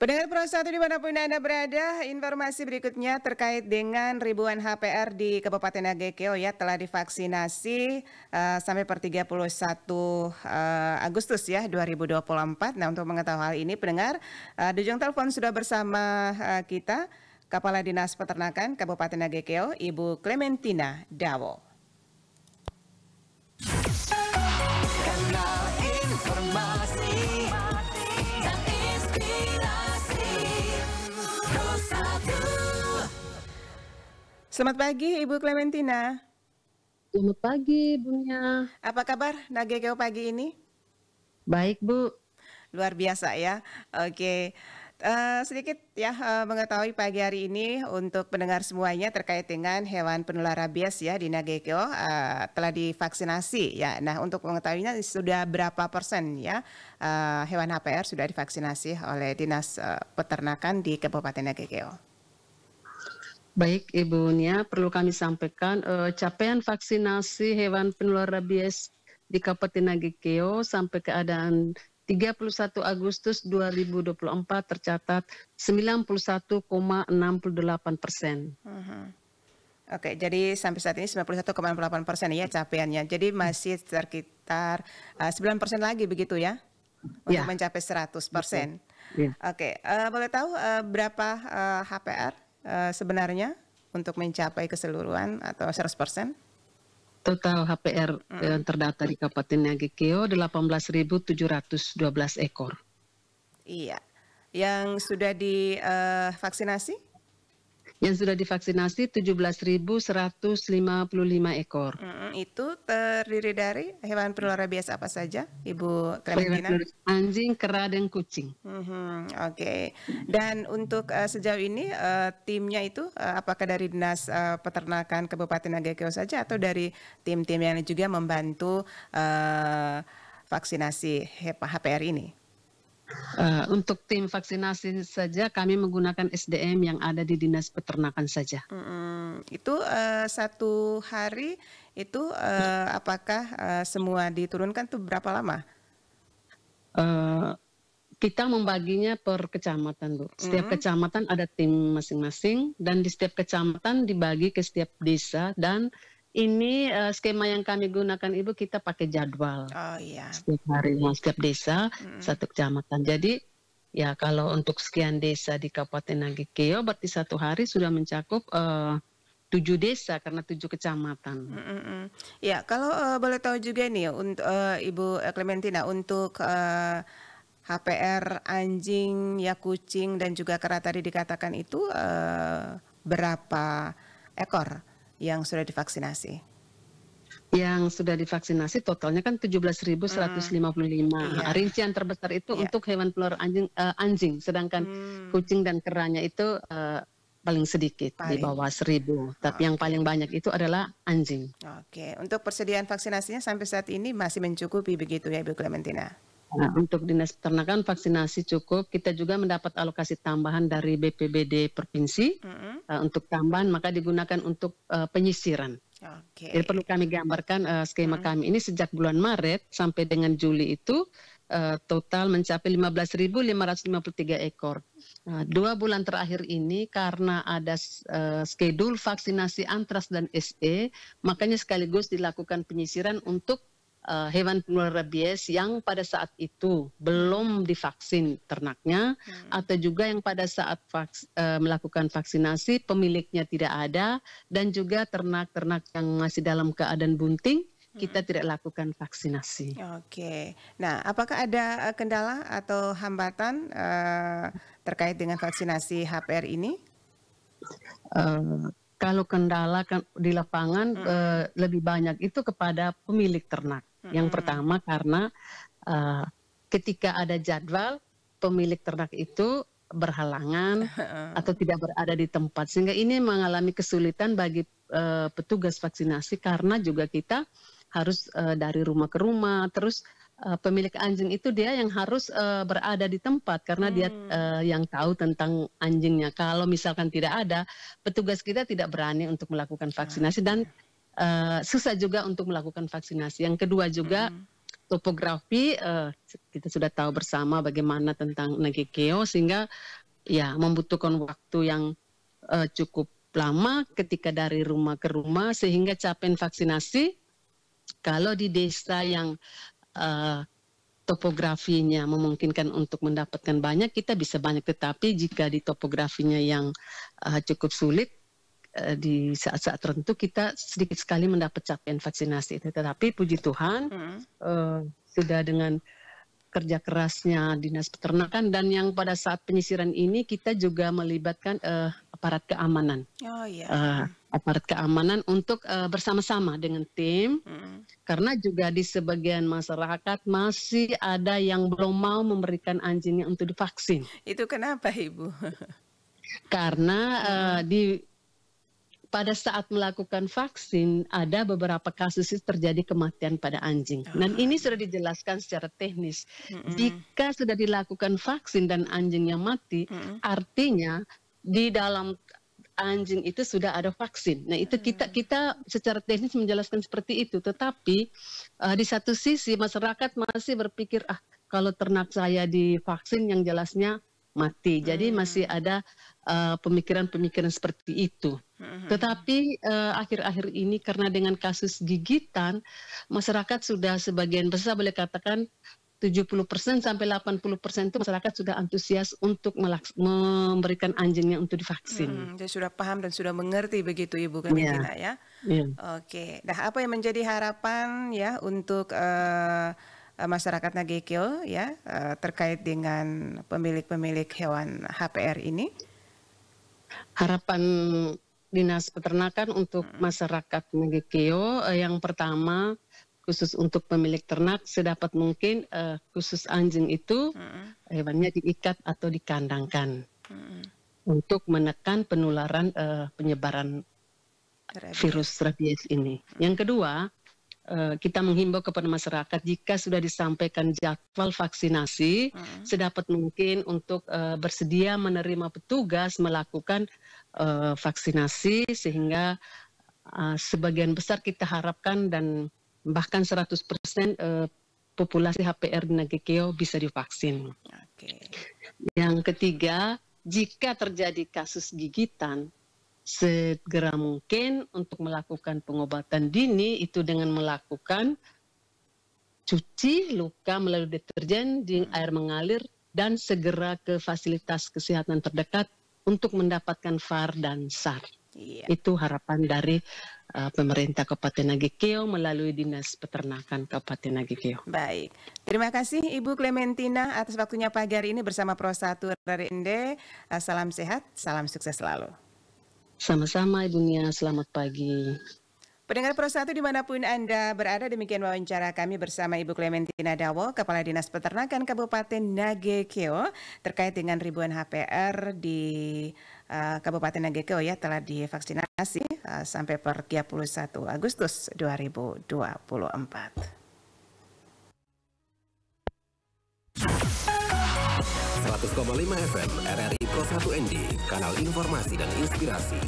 Pendengar Pro 1 dimanapun Anda berada, informasi berikutnya terkait dengan ribuan HPR di Kabupaten Agekeo oh ya telah divaksinasi uh, sampai per 31 uh, eh, Agustus ya 2024. Nah untuk mengetahui hal ini pendengar, uh, eh, ujung Telepon sudah bersama uh, kita Kepala Dinas Peternakan Kabupaten Agekeo, Ibu Clementina Dawo. Selamat pagi Ibu Clementina. Selamat pagi Bunya. Apa kabar Nagekeo pagi ini? Baik Bu. Luar biasa ya. Oke. Uh, sedikit ya uh, mengetahui pagi hari ini untuk pendengar semuanya terkait dengan hewan penular rabies ya di Nagekeo uh, telah divaksinasi ya. Nah untuk mengetahuinya sudah berapa persen ya uh, hewan HPR sudah divaksinasi oleh dinas uh, peternakan di Kabupaten Nagekeo? Baik, Ibu Nia, perlu kami sampaikan eh, capaian vaksinasi hewan penular rabies di Kabupaten Nagikeo sampai keadaan 31 Agustus 2024 tercatat 91,68 persen. Uh -huh. Oke, jadi sampai saat ini 91,68 persen ya capaiannya. Jadi masih sekitar uh, eh, 9 persen lagi begitu ya untuk yeah. mencapai 100 persen. Yeah. Oke, uh, boleh tahu uh, berapa uh, HPR? Eh, sebenarnya untuk mencapai keseluruhan atau 100%? Total HPR hmm. yang eh, terdata di Kabupaten dua 18.712 ekor. Iya. Yang sudah divaksinasi? Eh, uh, yang sudah divaksinasi 17.155 ekor. Mm, itu terdiri dari hewan pelihara biasa apa saja, Ibu Clementina? Anjing, kera, dan kucing. Mm-hmm, Oke. Okay. Dan untuk uh, sejauh ini uh, timnya itu uh, apakah dari dinas uh, peternakan Kabupaten Agakeo saja atau dari tim-tim yang juga membantu uh, vaksinasi HPR ini? Uh, untuk tim vaksinasi saja kami menggunakan SDM yang ada di dinas peternakan saja. Mm -hmm. Itu uh, satu hari itu uh, apakah uh, semua diturunkan tuh berapa lama? Uh, kita membaginya per kecamatan, Bu. Setiap mm -hmm. kecamatan ada tim masing-masing dan di setiap kecamatan dibagi ke setiap desa dan ini uh, skema yang kami gunakan Ibu kita pakai jadwal. Oh iya. Setiap hari setiap desa hmm. satu kecamatan. Jadi ya kalau untuk sekian desa di Kabupaten Nagikeo berarti satu hari sudah mencakup uh, tujuh desa karena tujuh kecamatan. Mm-mm. Ya kalau uh, boleh tahu juga nih untuk uh, Ibu Clementina untuk uh, HPR anjing ya kucing dan juga kera tadi dikatakan itu uh, berapa ekor? yang sudah divaksinasi? Yang sudah divaksinasi totalnya kan 17.155. Hmm. Ya. Rincian terbesar itu yeah. untuk hewan pelur anjing, uh, anjing, sedangkan hmm. kucing dan keranya itu uh, paling sedikit paling. di bawah 1.000. Tapi yang paling banyak itu adalah anjing. Oke, okay. untuk persediaan vaksinasinya sampai saat ini masih mencukupi begitu ya Ibu Clementina? Nah, untuk dinas peternakan vaksinasi cukup. Kita juga mendapat alokasi tambahan dari BPBD provinsi mm -hmm. uh, untuk tambahan, maka digunakan untuk uh, penyisiran. Okay. Jadi perlu kami gambarkan uh, skema mm -hmm. kami ini sejak bulan Maret sampai dengan Juli itu uh, total mencapai 15.553 ekor. Nah, dua bulan terakhir ini karena ada uh, schedule vaksinasi antras dan SE, makanya sekaligus dilakukan penyisiran untuk uh, hewan penular rabies yang pada saat itu belum divaksin ternaknya hmm. atau juga yang pada saat vaks, uh, melakukan vaksinasi pemiliknya tidak ada dan juga ternak-ternak yang masih dalam keadaan bunting kita hmm. tidak lakukan vaksinasi. Oke. Nah, apakah ada eh, kendala atau hambatan uh, terkait dengan vaksinasi HPR ini? Uh, kalau kendala kan di lapangan hmm. uh, lebih banyak itu kepada pemilik ternak hmm Yang pertama karena uh, ketika ada jadwal pemilik ternak itu berhalangan atau tidak berada di tempat sehingga ini mengalami kesulitan bagi uh, petugas vaksinasi karena juga kita harus uh, dari rumah ke rumah terus uh, pemilik anjing itu dia yang harus uh, berada di tempat karena hmm. dia uh, yang tahu tentang anjingnya kalau misalkan tidak ada petugas kita tidak berani untuk melakukan vaksinasi dan nah, iya uh, susah juga untuk melakukan vaksinasi. Yang kedua juga hmm. topografi uh, kita sudah tahu bersama bagaimana tentang Nagekeo sehingga ya membutuhkan waktu yang uh, cukup lama ketika dari rumah ke rumah sehingga capaian vaksinasi kalau di desa yang uh, topografinya memungkinkan untuk mendapatkan banyak kita bisa banyak tetapi jika di topografinya yang uh, cukup sulit Eh, di saat-saat tertentu kita sedikit sekali mendapat capaian vaksinasi itu. Tetapi puji Tuhan hmm. uh, sudah dengan kerja kerasnya dinas peternakan dan yang pada saat penyisiran ini kita juga melibatkan uh, aparat keamanan. Oh iya. Uh, aparat keamanan untuk uh, bersama-sama dengan tim hmm. karena juga di sebagian masyarakat masih ada yang belum mau memberikan anjingnya untuk divaksin. Itu kenapa Ibu? karena uh, di pada saat melakukan vaksin ada beberapa kasus terjadi kematian pada anjing. Ah. Dan ini sudah dijelaskan secara teknis. Jika sudah dilakukan vaksin dan anjingnya mati, artinya di dalam anjing itu sudah ada vaksin. Nah itu kita kita secara teknis menjelaskan seperti itu. Tetapi uh, di satu sisi masyarakat masih berpikir ah kalau ternak saya divaksin yang jelasnya mati. Jadi masih ada uh, pemikiran-pemikiran seperti itu. Mm-hmm. Tetapi eh, akhir-akhir uh, ini karena dengan kasus gigitan, masyarakat sudah sebagian besar boleh katakan 70% sampai 80% itu masyarakat sudah antusias untuk memberikan anjingnya untuk divaksin. Hmm, dia sudah paham dan sudah mengerti begitu Ibu kan Gina, iya. ya. Yeah. Oke. Nah, apa yang menjadi harapan ya untuk uh, eh, masyarakat Nagekyo ya uh, terkait dengan pemilik-pemilik hewan HPR ini? Harapan Dinas Peternakan untuk hmm. masyarakat Megekeo uh, yang pertama khusus untuk pemilik ternak sedapat mungkin uh, khusus anjing itu hmm. hewannya diikat atau dikandangkan hmm. untuk menekan penularan uh, penyebaran rabies. virus rabies ini. Hmm. Yang kedua Eh, kita menghimbau kepada masyarakat jika sudah disampaikan jadwal vaksinasi hmm. sedapat mungkin untuk uh, bersedia menerima petugas melakukan uh, vaksinasi sehingga uh, sebagian besar kita harapkan dan bahkan 100% uh, populasi HPR di Nagekeo bisa divaksin. Okay. Yang ketiga, jika terjadi kasus gigitan, segera mungkin untuk melakukan pengobatan dini itu dengan melakukan cuci luka melalui deterjen di hmm. air mengalir dan segera ke fasilitas kesehatan terdekat untuk mendapatkan VAR dan SAR. Iya. Itu harapan dari uh, pemerintah Kabupaten Nagikeo melalui Dinas Peternakan Kabupaten Nagikeo. Baik. Terima kasih Ibu Clementina atas waktunya pagi hari ini bersama Pro 1 Uh, eh, Salam sehat, salam sukses selalu. Sama-sama Ibu Nia, selamat pagi. Pendengar Pro 1 dimanapun Anda berada, demikian wawancara kami bersama Ibu Clementina Dawo, Kepala Dinas Peternakan Kabupaten Nagekeo, terkait dengan ribuan HPR di uh, Kabupaten Nagekeo ya telah divaksinasi uh, sampai per 31 Agustus 2024. 100,5 FM RRI Pro 1 ND, kanal informasi dan inspirasi.